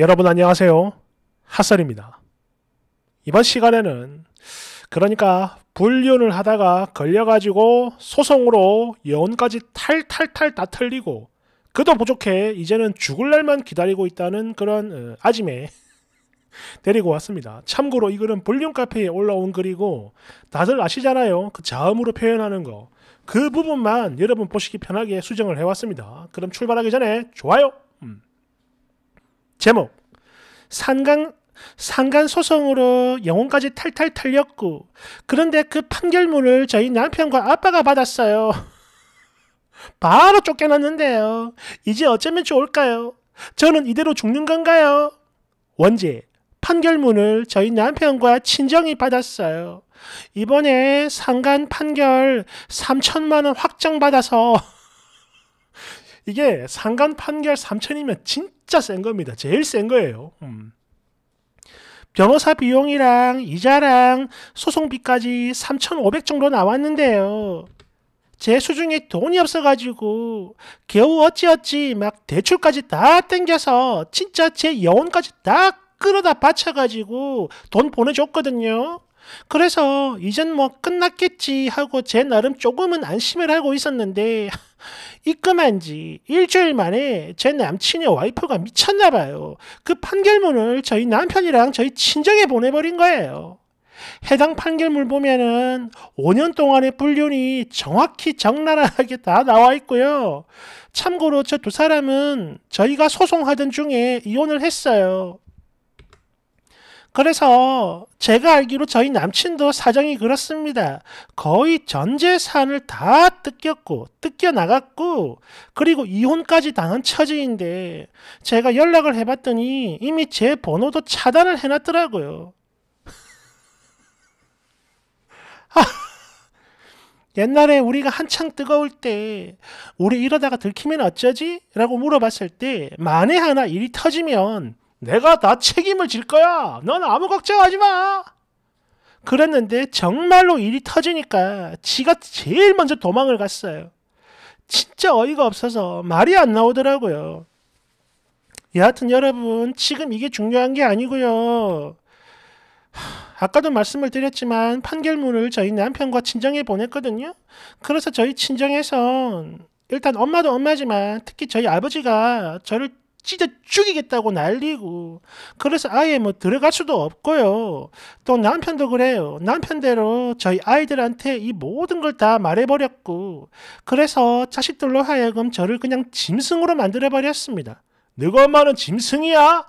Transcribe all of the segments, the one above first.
여러분 안녕하세요. 핫설입니다. 이번 시간에는 그러니까 불륜을 하다가 걸려가지고 소송으로 영혼까지 탈탈탈 다 털리고 그도 부족해 이제는 죽을 날만 기다리고 있다는 그런 어, 아짐에 데리고 왔습니다. 참고로 이 글은 불륜 카페에 올라온 글이고 다들 아시잖아요. 그 자음으로 표현하는 거. 그 부분만 여러분 보시기 편하게 수정을 해왔습니다. 그럼 출발하기 전에 좋아요! 음. 제목 상간 상간 소송으로 영혼까지 탈탈 털렸고 그런데 그 판결문을 저희 남편과 아빠가 받았어요. 바로 쫓겨났는데요. 이제 어쩌면 좋을까요? 저는 이대로 죽는 건가요? 원제 판결문을 저희 남편과 친정이 받았어요. 이번에 상간 판결 3천만 원 확정 받아서 이게 상간 판결 3천이면 진짜 센 겁니다. 제일 센 거예요. 음. 변호사 비용이랑 이자랑 소송비까지 3,500 정도 나왔는데요. 제수중에 돈이 없어가지고 겨우 어찌어찌 막 대출까지 다 땡겨서 진짜 제여운까지다 끌어다 바쳐가지고 돈 보내줬거든요. 그래서 이젠 뭐 끝났겠지 하고 제 나름 조금은 안심을 하고 있었는데 입금한 지 일주일 만에 제 남친의 와이프가 미쳤나 봐요. 그 판결문을 저희 남편이랑 저희 친정에 보내버린 거예요. 해당 판결문 보면은 5년 동안의 불륜이 정확히 적나라하게 다 나와 있고요. 참고로 저 두 사람은 저희가 소송하던 중에 이혼을 했어요. 그래서 제가 알기로 저희 남친도 사정이 그렇습니다. 거의 전 재산을 다 뜯겼고 뜯겨 나갔고 그리고 이혼까지 당한 처지인데 제가 연락을 해봤더니 이미 제 번호도 차단을 해놨더라고요. 아, 옛날에 우리가 한창 뜨거울 때 우리 이러다가 들키면 어쩌지? 라고 물어봤을 때 만에 하나 일이 터지면 내가 다 책임을 질 거야. 넌 아무 걱정하지 마. 그랬는데 정말로 일이 터지니까 지가 제일 먼저 도망을 갔어요. 진짜 어이가 없어서 말이 안 나오더라고요. 여하튼 여러분 지금 이게 중요한 게 아니고요. 아까도 말씀을 드렸지만 판결문을 저희 남편과 친정에 보냈거든요. 그래서 저희 친정에선 일단 엄마도 엄마지만 특히 저희 아버지가 저를 찢어 죽이겠다고 난리고 그래서 아예 뭐 들어갈 수도 없고요. 또 남편도 그래요. 남편대로 저희 아이들한테 이 모든 걸 다 말해버렸고 그래서 자식들로 하여금 저를 그냥 짐승으로 만들어버렸습니다. 너가 엄마는 짐승이야?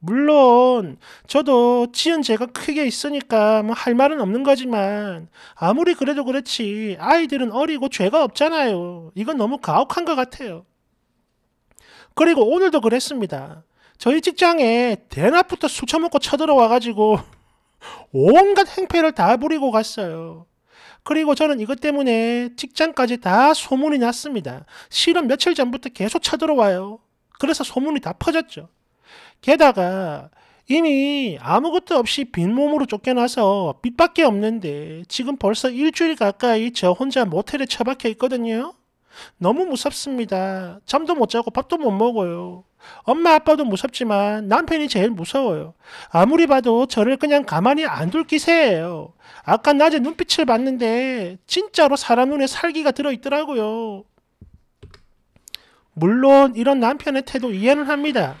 물론 저도 지은 죄가 크게 있으니까 뭐 할 말은 없는 거지만 아무리 그래도 그렇지 아이들은 어리고 죄가 없잖아요. 이건 너무 가혹한 것 같아요. 그리고 오늘도 그랬습니다. 저희 직장에 대낮부터 술 처먹고 쳐들어와가지고 온갖 행패를 다 부리고 갔어요. 그리고 저는 이것 때문에 직장까지 다 소문이 났습니다. 실은 며칠 전부터 계속 쳐들어와요. 그래서 소문이 다 퍼졌죠. 게다가 이미 아무것도 없이 빈몸으로 쫓겨나서 빛밖에 없는데 지금 벌써 일주일 가까이 저 혼자 모텔에 처박혀 있거든요. 너무 무섭습니다. 잠도 못 자고 밥도 못 먹어요. 엄마 아빠도 무섭지만 남편이 제일 무서워요. 아무리 봐도 저를 그냥 가만히 안 둘 기세예요. 아까 낮에 눈빛을 봤는데 진짜로 사람 눈에 살기가 들어있더라고요. 물론 이런 남편의 태도 이해는 합니다.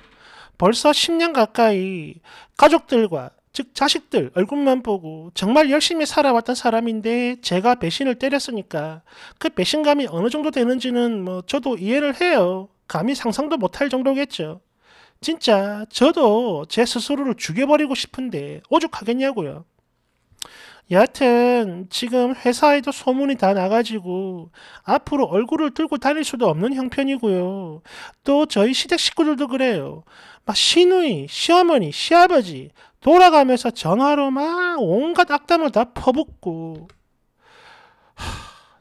벌써 10년 가까이 가족들과 즉 자식들 얼굴만 보고 정말 열심히 살아왔던 사람인데 제가 배신을 때렸으니까 그 배신감이 어느 정도 되는지는 뭐 저도 이해를 해요. 감히 상상도 못할 정도겠죠. 진짜 저도 제 스스로를 죽여버리고 싶은데 오죽하겠냐고요. 여하튼 지금 회사에도 소문이 다 나가지고 앞으로 얼굴을 들고 다닐 수도 없는 형편이고요. 또 저희 시댁 식구들도 그래요. 막 시누이, 시어머니, 시아버지 돌아가면서 전화로 막 온갖 악담을 다 퍼붓고 하,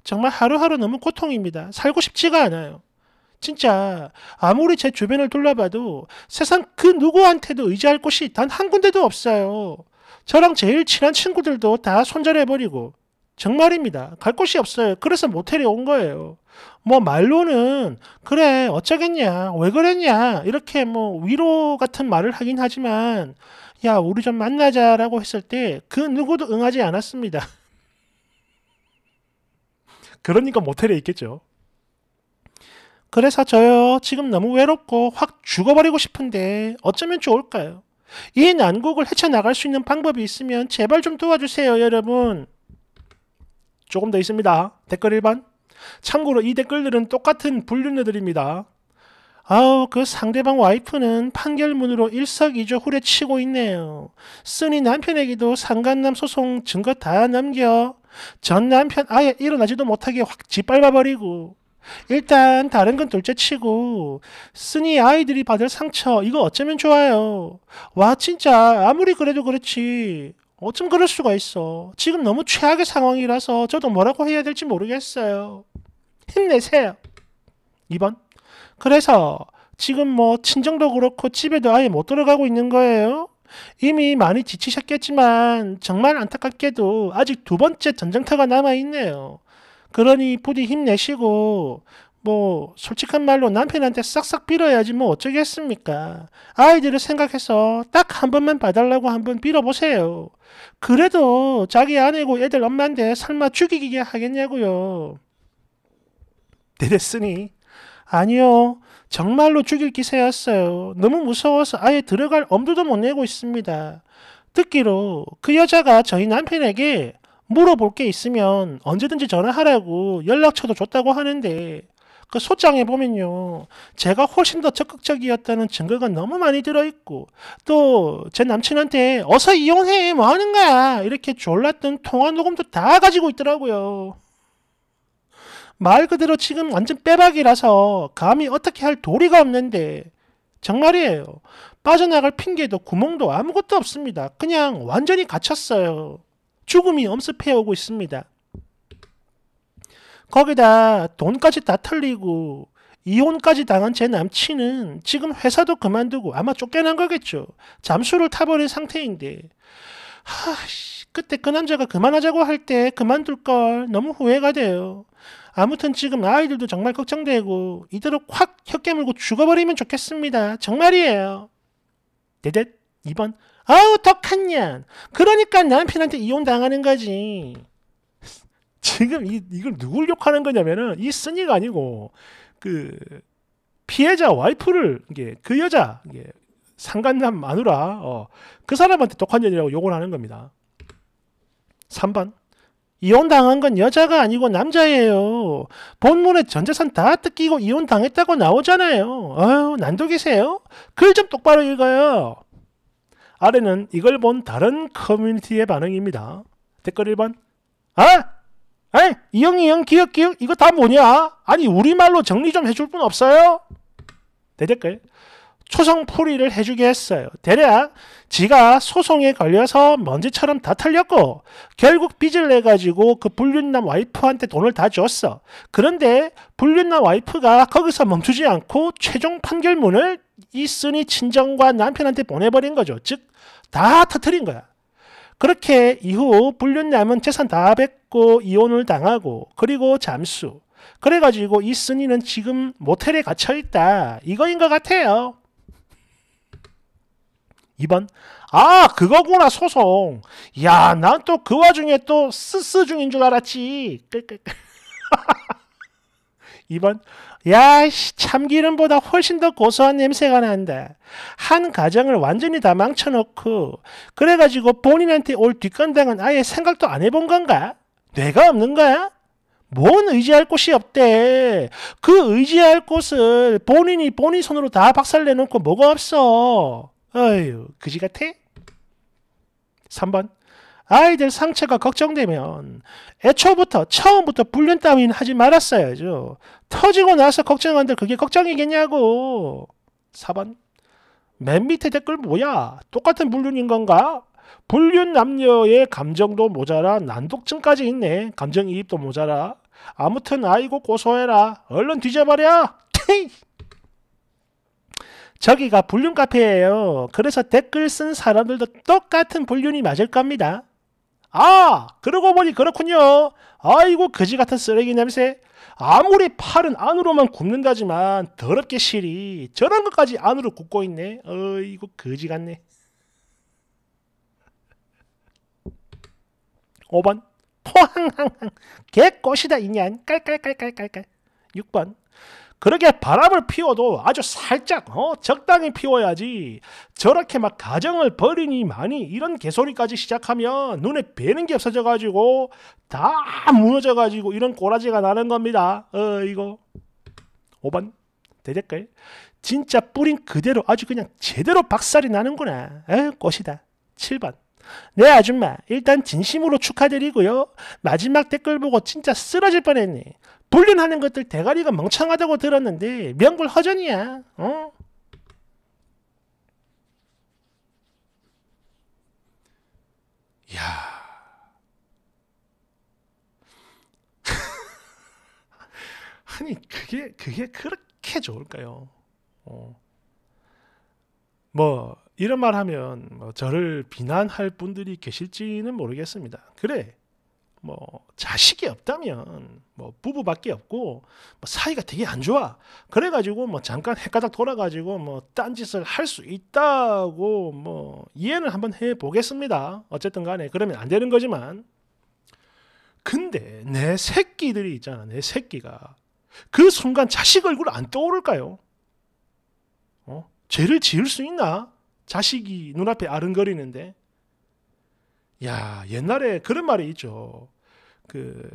정말 하루하루 너무 고통입니다. 살고 싶지가 않아요. 진짜 아무리 제 주변을 둘러봐도 세상 그 누구한테도 의지할 곳이 단 한 군데도 없어요. 저랑 제일 친한 친구들도 다 손절해버리고 정말입니다. 갈 곳이 없어요. 그래서 모텔에 온 거예요. 뭐 말로는 그래 어쩌겠냐 왜 그랬냐 이렇게 뭐 위로 같은 말을 하긴 하지만 야, 우리 좀 만나자라고 했을 때 그 누구도 응하지 않았습니다. 그러니까 모텔에 있겠죠. 그래서 저요, 지금 너무 외롭고 확 죽어버리고 싶은데 어쩌면 좋을까요? 이 난국을 헤쳐나갈 수 있는 방법이 있으면 제발 좀 도와주세요, 여러분. 조금 더 있습니다. 댓글 1번. 참고로 이 댓글들은 똑같은 분류들입니다. 아우 그 상대방 와이프는 판결문으로 일석이조 후려치고 있네요. 쓰니 남편에게도 상간남 소송 증거 다 남겨 전 남편 아예 일어나지도 못하게 확 짓밟아버리고 일단 다른 건 둘째치고 쓰니 아이들이 받을 상처 이거 어쩌면 좋아요. 와 진짜 아무리 그래도 그렇지 어쩜 그럴 수가 있어. 지금 너무 최악의 상황이라서 저도 뭐라고 해야 될지 모르겠어요. 힘내세요. 2번 그래서 지금 뭐 친정도 그렇고 집에도 아예 못 들어가고 있는 거예요. 이미 많이 지치셨겠지만 정말 안타깝게도 아직 두 번째 전쟁터가 남아있네요. 그러니 부디 힘내시고 뭐 솔직한 말로 남편한테 싹싹 빌어야지 뭐 어쩌겠습니까. 아이들을 생각해서 딱 한 번만 봐달라고 한 번 빌어보세요. 그래도 자기 아내고 애들 엄마인데 설마 죽이게 하겠냐고요. 내레으니 아니요. 정말로 죽일 기세였어요. 너무 무서워서 아예 들어갈 엄두도 못 내고 있습니다. 듣기로 그 여자가 저희 남편에게 물어볼 게 있으면 언제든지 전화하라고 연락처도 줬다고 하는데 그 소장에 보면요. 제가 훨씬 더 적극적이었다는 증거가 너무 많이 들어있고 또 제 남친한테 어서 이혼해 뭐 하는 거야 이렇게 졸랐던 통화 녹음도 다 가지고 있더라고요. 말 그대로 지금 완전 빼박이라서 감히 어떻게 할 도리가 없는데 정말이에요. 빠져나갈 핑계도 구멍도 아무것도 없습니다. 그냥 완전히 갇혔어요. 죽음이 엄습해오고 있습니다. 거기다 돈까지 다 털리고 이혼까지 당한 제 남친은 지금 회사도 그만두고 아마 쫓겨난 거겠죠. 잠수를 타버린 상태인데 하씨, 그때 그 남자가 그만하자고 할 때 그만둘 걸 너무 후회가 돼요. 아무튼 지금 아이들도 정말 걱정되고 이대로 확 혀깨물고 죽어버리면 좋겠습니다. 정말이에요. 네댓 2번 아우 덕한년 그러니까 남편한테 이혼당하는 거지. 지금 이, 이걸 누굴 욕하는 거냐면은 이 쓴이가 아니고 그 피해자 와이프를 이게 그 여자 이게 상간남 마누라 어, 그 사람한테 독한 년이라고 욕을 하는 겁니다. 3번 이혼당한 건 여자가 아니고 남자예요. 본문에 전재산 다 뜯기고 이혼당했다고 나오잖아요. 아유 난도계세요글 좀 똑바로 읽어요. 아래는 이걸 본 다른 커뮤니티의 반응입니다. 댓글 1번 아! 에이 이영이형 기억기억 이거 다 뭐냐? 아니 우리말로 정리 좀 해줄 분 없어요? 대댓글 네, 초성풀이를 해주게 했어요. 대략 지가 소송에 걸려서 먼지처럼 다 털렸고 결국 빚을 내가지고 그 불륜남 와이프한테 돈을 다 줬어. 그런데 불륜남 와이프가 거기서 멈추지 않고 최종 판결문을 이쓰이 친정과 남편한테 보내버린 거죠. 즉 다 터트린 거야. 그렇게 이후 불륜남은 재산 다 뺏고 이혼을 당하고 그리고 잠수. 그래가지고 이 쓰니는 지금 모텔에 갇혀있다. 이거인 것 같아요. 2번. 아, 그거구나, 소송. 야, 난 또 그 와중에 또 스스 중인 줄 알았지. 2번. 야, 씨, 참기름보다 훨씬 더 고소한 냄새가 난다. 한 가정을 완전히 다 망쳐놓고, 그래가지고 본인한테 올 뒷건당은 아예 생각도 안 해본 건가? 뇌가 없는 거야? 뭔 의지할 곳이 없대. 그 의지할 곳을 본인이 본인 손으로 다 박살내놓고 뭐가 없어. 어휴, 그지 같아? 3번. 아이들 상처가 걱정되면 애초부터 처음부터 불륜 따윈 하지 말았어야죠. 터지고 나서 걱정한들 그게 걱정이겠냐고. 4번. 맨 밑에 댓글 뭐야? 똑같은 불륜인 건가? 불륜 남녀의 감정도 모자라 난독증까지 있네. 감정이입도 모자라. 아무튼 아이고 고소해라. 얼른 뒤져버려. 저기가 불륜 카페예요. 그래서 댓글 쓴 사람들도 똑같은 불륜이 맞을 겁니다. 아, 그러고 보니 그렇군요. 아이고, 거지 같은 쓰레기 냄새. 아무리 팔은 안으로만 굽는다지만 더럽게 실이 저런 것까지 안으로 굽고 있네. 어이거 거지 같네. 5번 포항항항 개꼬시다 인연 깔깔깔깔깔깔 6번 그렇게 바람을 피워도 아주 살짝 어 적당히 피워야지 저렇게 막 가정을 버리니많이 이런 개소리까지 시작하면 눈에 뵈는 게 없어져 가지고 다 무너져 가지고 이런 꼬라지가 나는 겁니다 어 이거 5번 대댓글 진짜 뿌린 그대로 아주 그냥 제대로 박살이 나는구나 에 어, 꽃이다 7번 네 아줌마 일단 진심으로 축하드리고요 마지막 댓글 보고 진짜 쓰러질 뻔했네 불륜하는 것들 대가리가 멍청하다고 들었는데 명불 허전이야. 어? 야. 아니 그게 그게 그렇게 좋을까요? 어. 뭐 이런 말 하면 뭐 저를 비난할 분들이 계실지는 모르겠습니다. 그래 뭐 자식이 없다면 뭐 부부밖에 없고 뭐 사이가 되게 안 좋아 그래가지고 뭐 잠깐 헷가닥 돌아가지고 뭐 딴짓을 할 수 있다고 뭐이해는 한번 해 보겠습니다 어쨌든 간에 그러면 안 되는 거지만 근데 내 새끼들이 있잖아 내 새끼가 그 순간 자식 얼굴 안 떠오를까요? 어? 죄를 지을 수 있나? 자식이 눈앞에 아른거리는데 야, 옛날에 그런 말이 있죠. 그,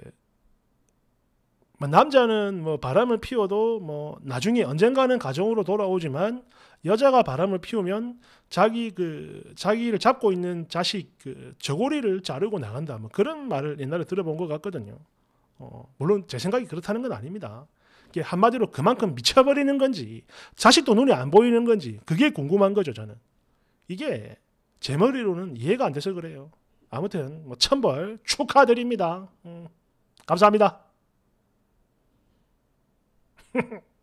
뭐 남자는 뭐 바람을 피워도 뭐 나중에 언젠가는 가정으로 돌아오지만 여자가 바람을 피우면 자기 그 자기를 잡고 있는 자식 그 저고리를 자르고 나간다 뭐 그런 말을 옛날에 들어본 것 같거든요. 어, 물론 제 생각이 그렇다는 건 아닙니다. 이게 한마디로 그만큼 미쳐버리는 건지 자식도 눈이 안 보이는 건지 그게 궁금한 거죠 저는. 이게 제 머리로는 이해가 안 돼서 그래요. 아무튼 뭐 천벌 축하드립니다. 음, 감사합니다.